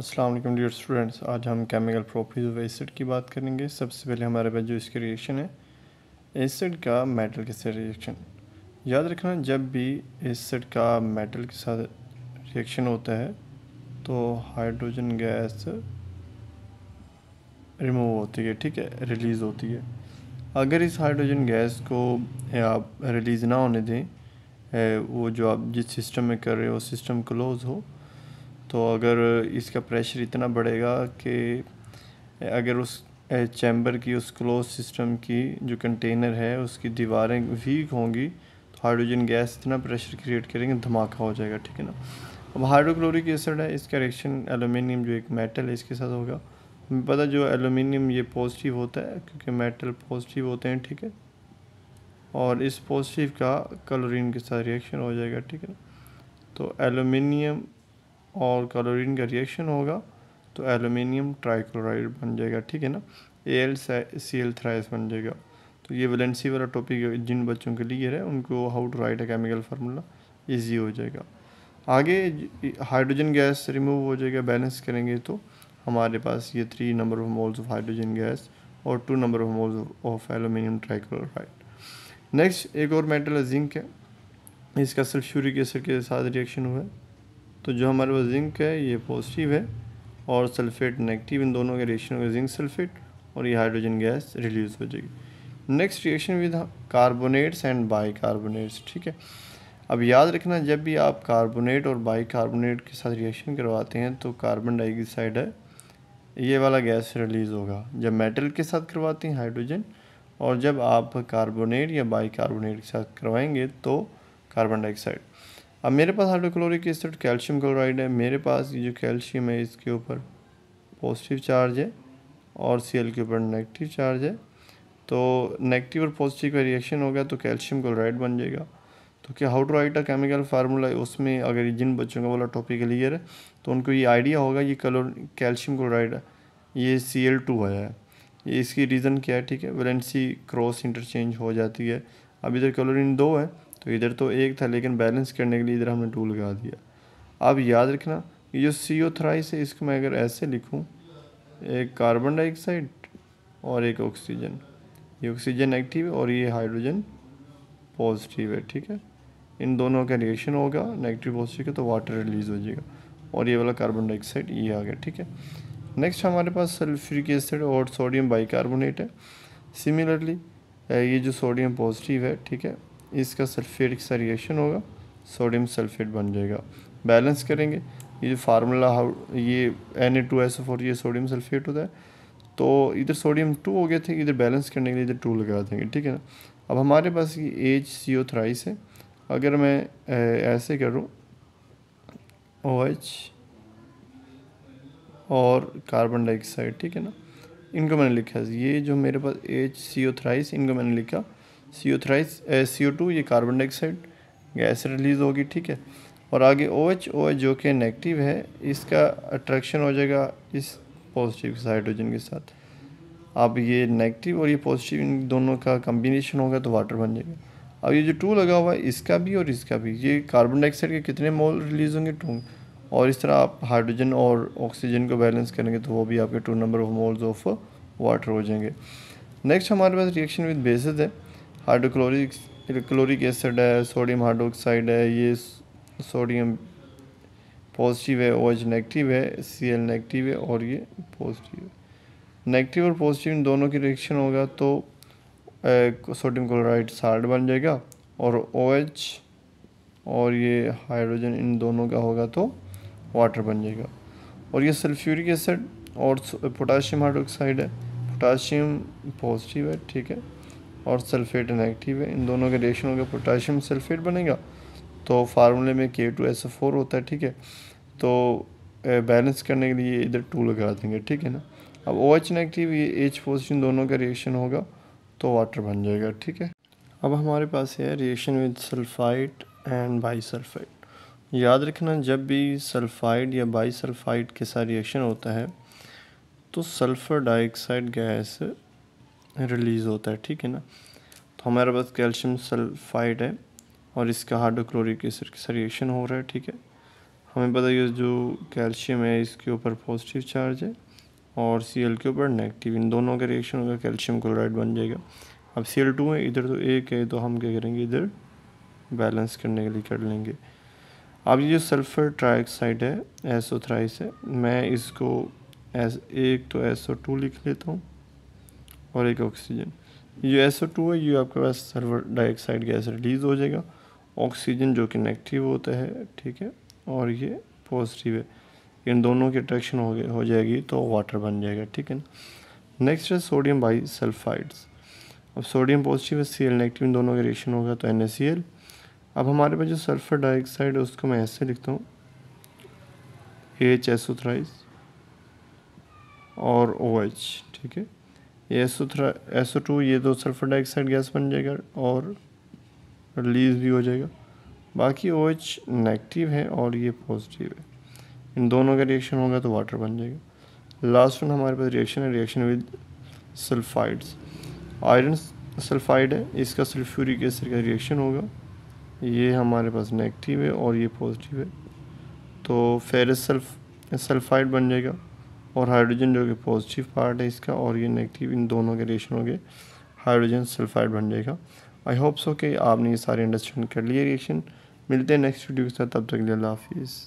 अस्सलाम वालेकुम dear students आज हम केमिकल प्रॉपर्टीज़ ऑफ एसिड की बात करेंगे सबसे पहले हमारे पास जो इसके रिएक्शन है एसिड का मेटल के साथ रिएक्शन याद रखना जब भी एसिड का मेटल के साथ रिएक्शन होता है तो हाइड्रोजन गैस रिमूव होती है ठीक है रिलीज़ होती है अगर इस हाइड्रोजन गैस को आप रिलीज़ ना होने दें वो जो आप जिस सिस्टम में कर रहे हो सिस्टम क्लोज हो तो अगर इसका प्रेशर इतना बढ़ेगा कि अगर उस चैम्बर की उस क्लोज सिस्टम की जो कंटेनर है उसकी दीवारें वीक होंगी तो हाइड्रोजन गैस इतना प्रेशर क्रिएट करेंगे धमाका हो जाएगा ठीक है ना अब हाइड्रोक्लोरिक एसिड है इसका रिएक्शन एलुमिनियम जो एक मेटल है इसके साथ होगा हमें पता जो एलुमिनियम ये पॉजिटिव होता है क्योंकि मेटल पॉजिटिव होते हैं ठीक है और इस पॉजिटिव का क्लोरीन के साथ रिएक्शन हो जाएगा ठीक है ना तो एलुमिनियम और क्लोरीन का रिएक्शन होगा तो एलुमिनियम ट्राइक्लोराइड बन जाएगा ठीक है ना A L C L thrice बन जाएगा तो ये वैलेंसी वाला टॉपिक जिन बच्चों के लिए है उनको how to write a chemical formula easy हो जाएगा आगे हाइड्रोजन गैस रिमूव हो जाएगा बैलेंस करेंगे तो हमारे पास ये three number of moles of hydrogen gas और two number of moles of aluminium trichloride next एक और मेटल जिंक है इसका सल्फ्यूरिक एसिड के साथ रिएक्शन हुआ है तो जो हमारे पास जिंक है ये पॉजिटिव है और सल्फेट नेगेटिव इन दोनों के रिएक्शन होगा जिंक सल्फेट और ये हाइड्रोजन गैस रिलीज हो जाएगी next reaction with carbonates and bicarbonates ठीक है अब याद रखना जब भी आप कार्बोनेट और बाई कार्बोनेट के साथ रिएक्शन करवाते हैं तो कार्बन डाइऑक्साइड है ये वाला गैस रिलीज़ होगा जब मेटल के साथ करवाते हैं हाइड्रोजन और जब आप कार्बोनेट या बाई कार्बोनेट के साथ करवाएंगे तो कार्बन डाइऑक्साइड अब मेरे पास हाइड्रोक्लोरिक एसिड कैल्शियम क्लोराइड है मेरे पास ये जो कैल्शियम है इसके ऊपर पॉजिटिव चार्ज है और सी के ऊपर नेगेटिव चार्ज है तो नेगेटिव और पॉजिटिव का रिएक्शन होगा तो कैल्शियम क्लोराइड बन जाएगा तो क्या अ केमिकल फार्मूला उसमें अगर जिन बच्चों का वाला टॉपिक क्लियर है तो उनको ये आइडिया होगा ये कलोर कैल्शियम क्लोराइड है ये सी एल टू है ये इसकी रीज़न क्या है ठीक है वैलेंसी क्रॉस इंटरचेंज हो जाती है अब इधर क्लोरिन दो है तो इधर तो एक था लेकिन बैलेंस करने के लिए इधर हमने टू लगा दिया अब याद रखना ये जो सी ओ थ्राइस है इसको मैं अगर ऐसे लिखूँ एक कार्बन डाइऑक्साइड और एक ऑक्सीजन ये ऑक्सीजन नेगेटिव और ये हाइड्रोजन पॉजिटिव है ठीक है इन दोनों का रिएक्शन होगा नेगेटिव पॉजिटिव का तो वाटर रिलीज़ हो जाएगा और ये वाला कार्बन डाइऑक्साइड ये आ गया ठीक है नेक्स्ट हमारे पास सल्फ्यूरिक एसिड और सोडियम बाइकार्बोनेट है सिमिलरली ये जो सोडियम पॉजिटिव है ठीक है इसका सल्फेट सा रिएक्शन होगा सोडियम सल्फेट बन जाएगा बैलेंस करेंगे ये जो फार्मूला ये N A two S four ये सोडियम सल्फेट होता है तो इधर सोडियम टू हो गए थे इधर बैलेंस करने के लिए इधर टू लगा देंगे ठीक है ना अब हमारे पास ये एच सी ओ थ्राइस है अगर मैं ऐसे करूँ ओ एच और कार्बन डाइऑक्साइड ठीक है ना इनको मैंने लिखा है ये जो मेरे पास एच सी ओ थ्राइस इनको मैंने लिखा C O thrice C O two ये कार्बन डाइऑक्साइड गैस रिलीज़ होगी ठीक है और आगे ओ एच ओ एच जो कि नेगेटिव है इसका अट्रैक्शन हो जाएगा इस पॉजिटिव हाइड्रोजन के साथ अब ये नेगेटिव और ये पॉजिटिव इन दोनों का कम्बिनेशन होगा तो वाटर बन जाएगा अब ये जो टू लगा हुआ है इसका भी और इसका भी ये कार्बन डाइऑक्साइड के कितने मोल रिलीज़ होंगे टू और इस तरह आप हाइड्रोजन और ऑक्सीजन को बैलेंस करेंगे तो वो भी आपके two number of moles of water हो जाएंगे नेक्स्ट हमारे पास रिएक्शन विद बेसिस है हाइड्रोक्लोरिक क्लोरिक एसिड है सोडियम हाइड्रोक्साइड है ये सोडियम पॉजिटिव है ओ एच नेगेटिव है सी एल नेगेटिव है और ये पॉजिटिव है नेगेटिव और पॉजिटिव इन दोनों की रिएक्शन होगा तो सोडियम क्लोराइड साल्ट बन जाएगा और ओ एच और ये हाइड्रोजन इन दोनों का होगा तो वाटर बन जाएगा और ये सल्फ्यूरिक एसिड और पोटाशियम हाइड्रोक्साइड है पोटाशियम पॉजिटिव है ठीक है और सल्फेट इनएक्टिव है इन दोनों के रिएक्शन होगा पोटाशियम सल्फेट बनेगा तो फार्मूले में के टू एस फोर होता है ठीक है तो बैलेंस करने के लिए इधर टू लगा देंगे ठीक है ना अब ओ एच नेगेटिव ये एच पोजिशन दोनों का रिएक्शन होगा तो वाटर बन जाएगा ठीक है अब हमारे पास है reaction with sulphide and bisulphide याद रखना जब भी सल्फाइड या बाई सल्फाइड के साथ रिएक्शन होता है तो सल्फ़र डाइऑक्साइड गैस रिलीज़ होता है ठीक है ना तो हमारे पास कैल्शियम सल्फाइड है और इसका हाइड्रोक्लोरिक एसिड सरिएशन हो रहा है ठीक है हमें पता है जो कैल्शियम है इसके ऊपर पॉजिटिव चार्ज है और सी एल के ऊपर नेगेटिव इन दोनों का रिएक्शन होगा कैल्शियम क्लोराइड बन जाएगा अब सी एल टू है इधर तो एक है तो हम क्या करेंगे इधर बैलेंस करने के लिए कर लेंगे अब ये जो सल्फ़र ट्राइऑक्साइड है एसो थ्राइस है मैं इसको एस एक तो एसो टू लिख लेता हूँ और एक ऑक्सीजन ये एस टू है ये आपके पास सल्फर डाइऑक्साइड गैस रिलीज हो जाएगा ऑक्सीजन जो कि नेगेटिव होता है ठीक है और ये पॉजिटिव है इन दोनों की अट्रैक्शन हो हो जाएगी तो वाटर बन जाएगा ठीक है नेक्स्ट है सोडियम बाई सल्फाइड्स अब सोडियम पॉजिटिव है सी एल नेगेटिव इन दोनों का रिएक्शन होगा तो एन सी एल अब हमारे पास जो सल्फर डाइऑक्साइड है उसको मैं ऐसे लिखता हूँ एच एसोथराइज और ओ OH, एच ठीक है ये एसो एसो टू ये दो सल्फर डाइऑक्साइड गैस बन जाएगा और रिलीज़ भी हो जाएगा बाकी ओ एच नेगेटिव है और ये पॉजिटिव है इन दोनों का रिएक्शन होगा तो वाटर बन जाएगा लास्ट वन हमारे पास रिएक्शन है reaction with sulphides iron sulphide है इसका सल्फ्यूरिक एसिड का रिएक्शन होगा ये हमारे पास नेगेटिव है और ये पॉजिटिव है तो फेरस सल्फ सल्फाइड बन जाएगा और हाइड्रोजन जो कि पॉजिटिव पार्ट है इसका और ये नेगेटिव इन दोनों के रिएक्शन होंगे हाइड्रोजन सल्फाइड बन जाएगा आई होप सो कि आपने ये सारे अंडरस्टैंड कर लिए रिएक्शन मिलते हैं नेक्स्ट वीडियो के साथ तब तक के लिए अल्लाह हाफिज़